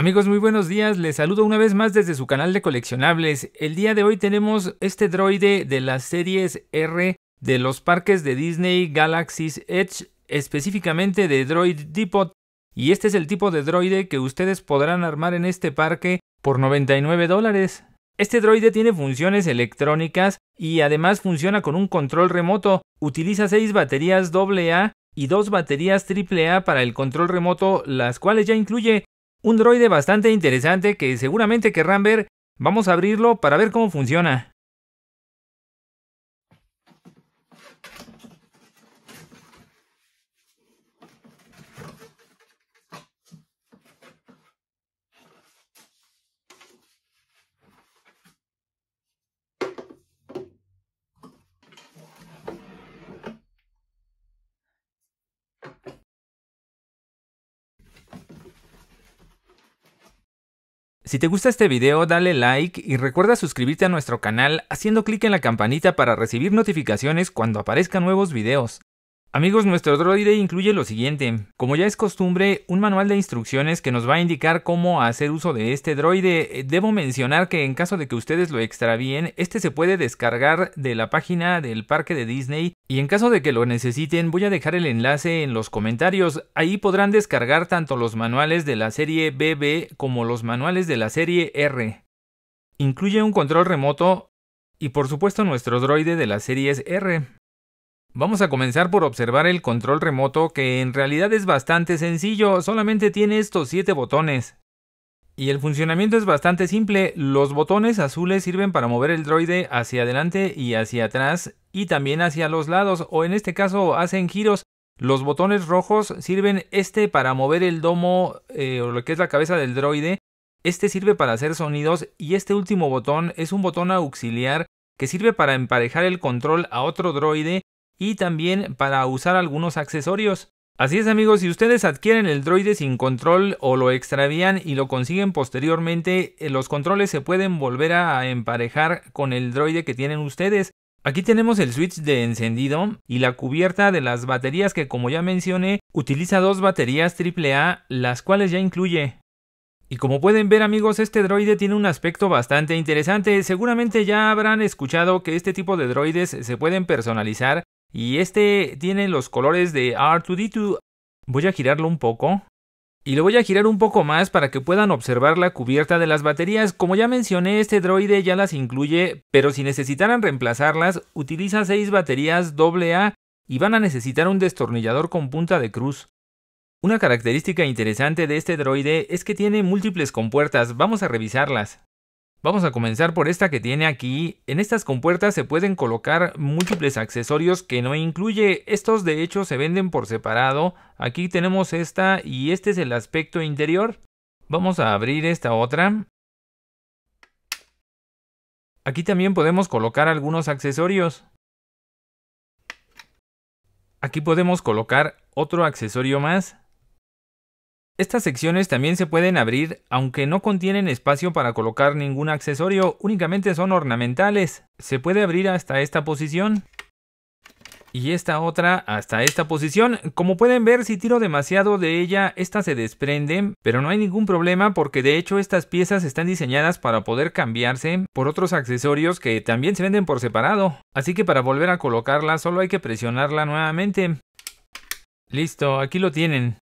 Amigos, muy buenos días. Les saludo una vez más desde su canal de coleccionables. El día de hoy tenemos este droide de las series R de los parques de Disney Galaxy's Edge, específicamente de Droid Depot. Y este es el tipo de droide que ustedes podrán armar en este parque por 99 dólares. Este droide tiene funciones electrónicas y además funciona con un control remoto. Utiliza 6 baterías AA y 2 baterías AAA para el control remoto, las cuales ya incluye un droide bastante interesante que seguramente querrán ver. Vamos a abrirlo para ver cómo funciona. Si te gusta este video dale like y recuerda suscribirte a nuestro canal haciendo clic en la campanita para recibir notificaciones cuando aparezcan nuevos videos. Amigos, nuestro droide incluye lo siguiente, como ya es costumbre, un manual de instrucciones que nos va a indicar cómo hacer uso de este droide. Eh, debo mencionar que en caso de que ustedes lo extravíen, este se puede descargar de la página del parque de Disney y en caso de que lo necesiten voy a dejar el enlace en los comentarios. Ahí podrán descargar tanto los manuales de la serie BB como los manuales de la serie R. Incluye un control remoto y por supuesto nuestro droide de las series R. Vamos a comenzar por observar el control remoto que en realidad es bastante sencillo, solamente tiene estos 7 botones. Y el funcionamiento es bastante simple, los botones azules sirven para mover el droide hacia adelante y hacia atrás y también hacia los lados o en este caso hacen giros. Los botones rojos sirven este para mover el domo eh, o lo que es la cabeza del droide, este sirve para hacer sonidos y este último botón es un botón auxiliar que sirve para emparejar el control a otro droide y también para usar algunos accesorios. Así es amigos, si ustedes adquieren el droide sin control o lo extravían y lo consiguen posteriormente, eh, los controles se pueden volver a emparejar con el droide que tienen ustedes. Aquí tenemos el switch de encendido y la cubierta de las baterías que como ya mencioné, utiliza dos baterías AAA, las cuales ya incluye. Y como pueden ver amigos, este droide tiene un aspecto bastante interesante. Seguramente ya habrán escuchado que este tipo de droides se pueden personalizar y este tiene los colores de R2D2. Voy a girarlo un poco. Y lo voy a girar un poco más para que puedan observar la cubierta de las baterías. Como ya mencioné, este droide ya las incluye, pero si necesitaran reemplazarlas, utiliza 6 baterías AA y van a necesitar un destornillador con punta de cruz. Una característica interesante de este droide es que tiene múltiples compuertas, vamos a revisarlas. Vamos a comenzar por esta que tiene aquí. En estas compuertas se pueden colocar múltiples accesorios que no incluye. Estos de hecho se venden por separado. Aquí tenemos esta y este es el aspecto interior. Vamos a abrir esta otra. Aquí también podemos colocar algunos accesorios. Aquí podemos colocar otro accesorio más. Estas secciones también se pueden abrir aunque no contienen espacio para colocar ningún accesorio, únicamente son ornamentales. Se puede abrir hasta esta posición y esta otra hasta esta posición. Como pueden ver, si tiro demasiado de ella, esta se desprende, pero no hay ningún problema porque de hecho estas piezas están diseñadas para poder cambiarse por otros accesorios que también se venden por separado. Así que para volver a colocarla solo hay que presionarla nuevamente. Listo, aquí lo tienen.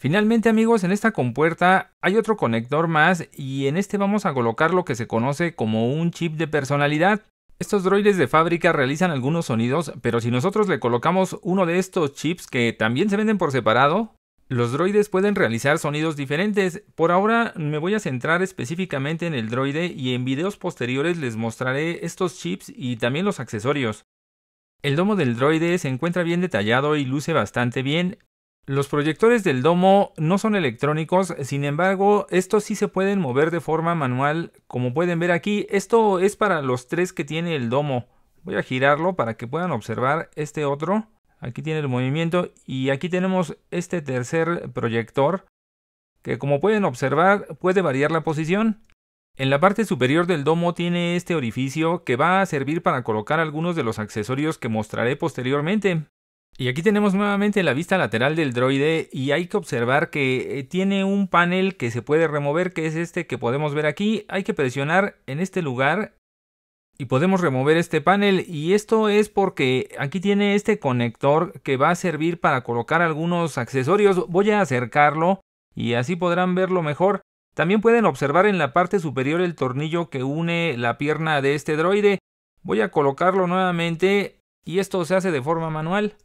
Finalmente amigos, en esta compuerta hay otro conector más y en este vamos a colocar lo que se conoce como un chip de personalidad. Estos droides de fábrica realizan algunos sonidos, pero si nosotros le colocamos uno de estos chips que también se venden por separado, los droides pueden realizar sonidos diferentes. Por ahora me voy a centrar específicamente en el droide y en videos posteriores les mostraré estos chips y también los accesorios. El domo del droide se encuentra bien detallado y luce bastante bien, los proyectores del domo no son electrónicos, sin embargo, estos sí se pueden mover de forma manual, como pueden ver aquí. Esto es para los tres que tiene el domo. Voy a girarlo para que puedan observar este otro. Aquí tiene el movimiento y aquí tenemos este tercer proyector que como pueden observar puede variar la posición. En la parte superior del domo tiene este orificio que va a servir para colocar algunos de los accesorios que mostraré posteriormente. Y aquí tenemos nuevamente la vista lateral del droide y hay que observar que eh, tiene un panel que se puede remover, que es este que podemos ver aquí. Hay que presionar en este lugar y podemos remover este panel y esto es porque aquí tiene este conector que va a servir para colocar algunos accesorios. Voy a acercarlo y así podrán verlo mejor. También pueden observar en la parte superior el tornillo que une la pierna de este droide. Voy a colocarlo nuevamente y esto se hace de forma manual.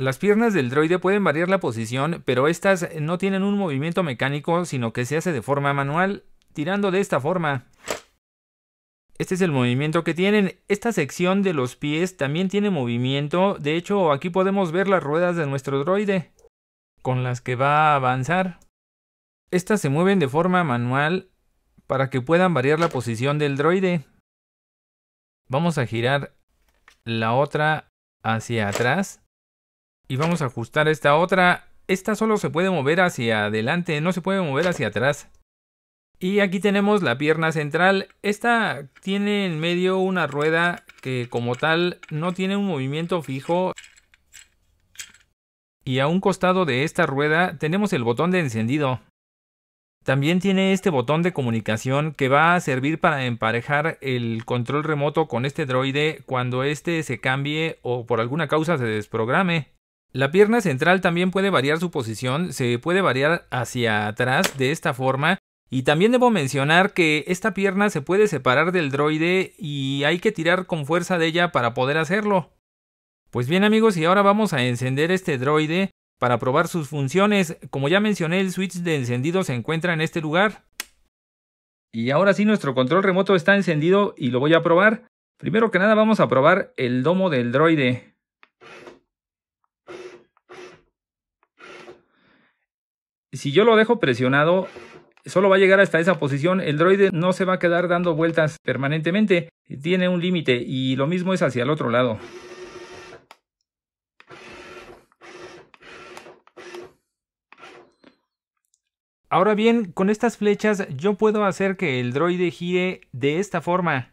Las piernas del droide pueden variar la posición, pero estas no tienen un movimiento mecánico, sino que se hace de forma manual, tirando de esta forma. Este es el movimiento que tienen. Esta sección de los pies también tiene movimiento. De hecho, aquí podemos ver las ruedas de nuestro droide, con las que va a avanzar. Estas se mueven de forma manual para que puedan variar la posición del droide. Vamos a girar la otra hacia atrás y vamos a ajustar esta otra. Esta solo se puede mover hacia adelante, no se puede mover hacia atrás. Y aquí tenemos la pierna central. Esta tiene en medio una rueda que como tal no tiene un movimiento fijo. Y a un costado de esta rueda tenemos el botón de encendido. También tiene este botón de comunicación que va a servir para emparejar el control remoto con este droide cuando este se cambie o por alguna causa se desprograme. La pierna central también puede variar su posición, se puede variar hacia atrás de esta forma. Y también debo mencionar que esta pierna se puede separar del droide y hay que tirar con fuerza de ella para poder hacerlo. Pues bien amigos, y ahora vamos a encender este droide para probar sus funciones. Como ya mencioné, el switch de encendido se encuentra en este lugar. Y ahora sí, nuestro control remoto está encendido y lo voy a probar. Primero que nada vamos a probar el domo del droide. si yo lo dejo presionado, solo va a llegar hasta esa posición. El droide no se va a quedar dando vueltas permanentemente. Tiene un límite y lo mismo es hacia el otro lado. Ahora bien, con estas flechas yo puedo hacer que el droide gire de esta forma.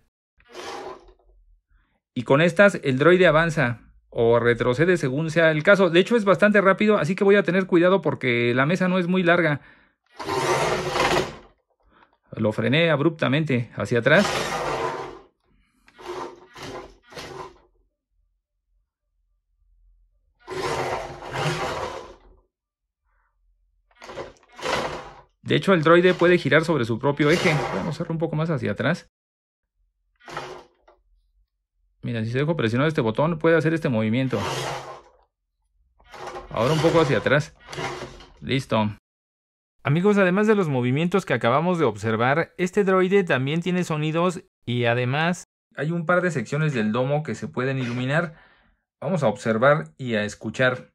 Y con estas el droide avanza o retrocede según sea el caso. De hecho es bastante rápido, así que voy a tener cuidado porque la mesa no es muy larga. Lo frené abruptamente hacia atrás. De hecho, el droide puede girar sobre su propio eje. Vamos a hacerlo un poco más hacia atrás. Mira, si se dejo presionado este botón, puede hacer este movimiento. Ahora un poco hacia atrás. Listo. Amigos, además de los movimientos que acabamos de observar, este droide también tiene sonidos y además hay un par de secciones del domo que se pueden iluminar. Vamos a observar y a escuchar.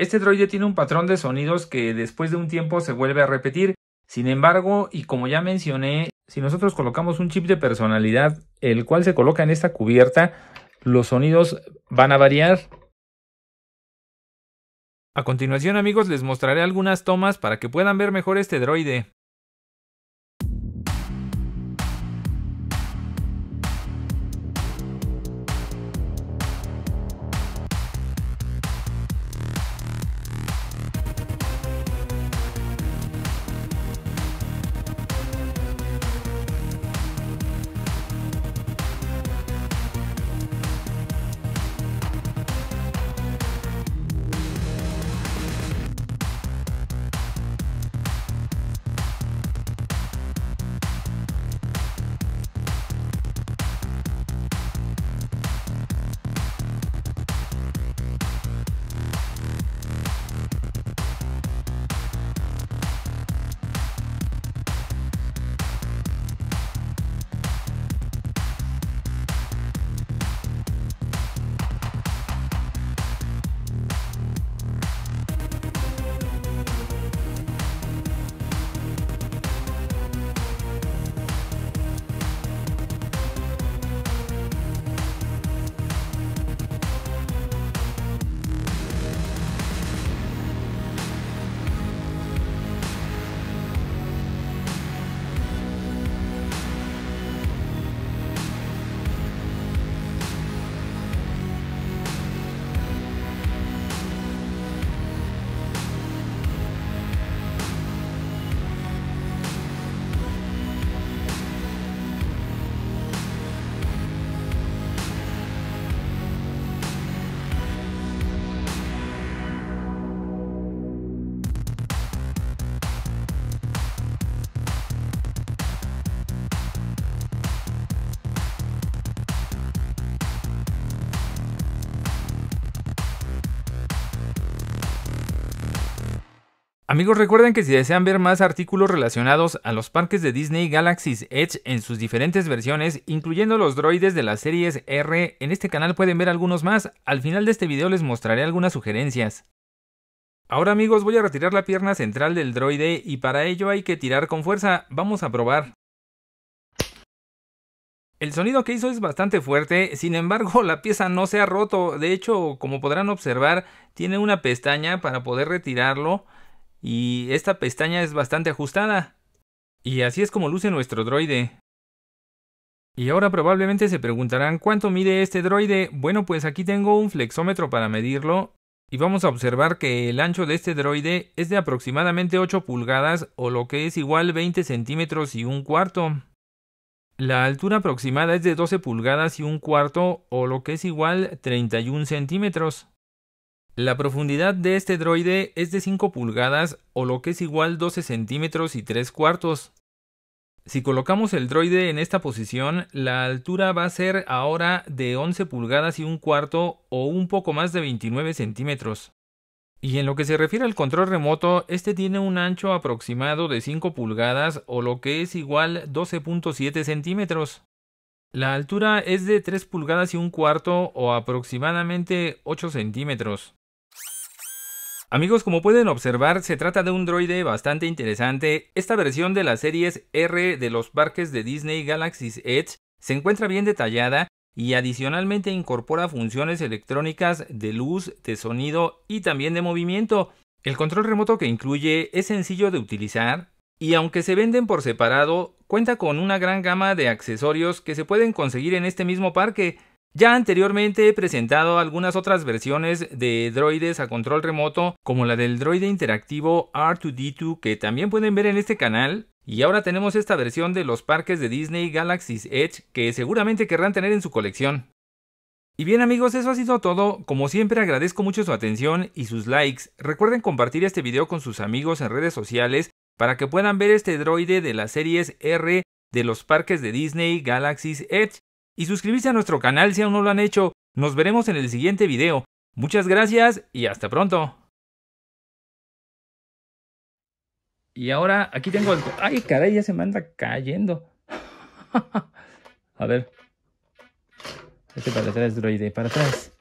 Este droide tiene un patrón de sonidos que después de un tiempo se vuelve a repetir. Sin embargo, y como ya mencioné, si nosotros colocamos un chip de personalidad, el cual se coloca en esta cubierta, los sonidos van a variar. A continuación amigos les mostraré algunas tomas para que puedan ver mejor este droide. Amigos, recuerden que si desean ver más artículos relacionados a los parques de Disney Galaxy's Edge en sus diferentes versiones, incluyendo los droides de las series R, en este canal pueden ver algunos más. Al final de este video les mostraré algunas sugerencias. Ahora amigos voy a retirar la pierna central del droide y para ello hay que tirar con fuerza, vamos a probar. El sonido que hizo es bastante fuerte, sin embargo la pieza no se ha roto, de hecho como podrán observar tiene una pestaña para poder retirarlo y esta pestaña es bastante ajustada. Y así es como luce nuestro droide. Y ahora probablemente se preguntarán cuánto mide este droide. Bueno, pues aquí tengo un flexómetro para medirlo y vamos a observar que el ancho de este droide es de aproximadamente 8 pulgadas o lo que es igual 20 centímetros y un cuarto. La altura aproximada es de 12 pulgadas y un cuarto o lo que es igual 31 centímetros. La profundidad de este droide es de 5 pulgadas o lo que es igual 12 centímetros y 3 cuartos. Si colocamos el droide en esta posición, la altura va a ser ahora de 11 pulgadas y un cuarto o un poco más de 29 centímetros. Y en lo que se refiere al control remoto, este tiene un ancho aproximado de 5 pulgadas o lo que es igual 12.7 centímetros. La altura es de 3 pulgadas y un cuarto o aproximadamente 8 centímetros. Amigos, como pueden observar, se trata de un droide bastante interesante. Esta versión de las series R de los parques de Disney Galaxy's Edge se encuentra bien detallada y adicionalmente incorpora funciones electrónicas de luz, de sonido y también de movimiento. El control remoto que incluye es sencillo de utilizar y aunque se venden por separado, cuenta con una gran gama de accesorios que se pueden conseguir en este mismo parque, ya anteriormente he presentado algunas otras versiones de droides a control remoto, como la del droide interactivo R2D2 que también pueden ver en este canal, y ahora tenemos esta versión de los parques de Disney Galaxy Edge que seguramente querrán tener en su colección. Y bien amigos, eso ha sido todo, como siempre agradezco mucho su atención y sus likes, recuerden compartir este video con sus amigos en redes sociales para que puedan ver este droide de las series R de los parques de Disney Galaxy Edge y suscribirse a nuestro canal si aún no lo han hecho. Nos veremos en el siguiente video. Muchas gracias y hasta pronto. Y ahora aquí tengo el... ¡Ay, caray! Ya se me anda cayendo. a ver. Este para atrás, droide. Para atrás.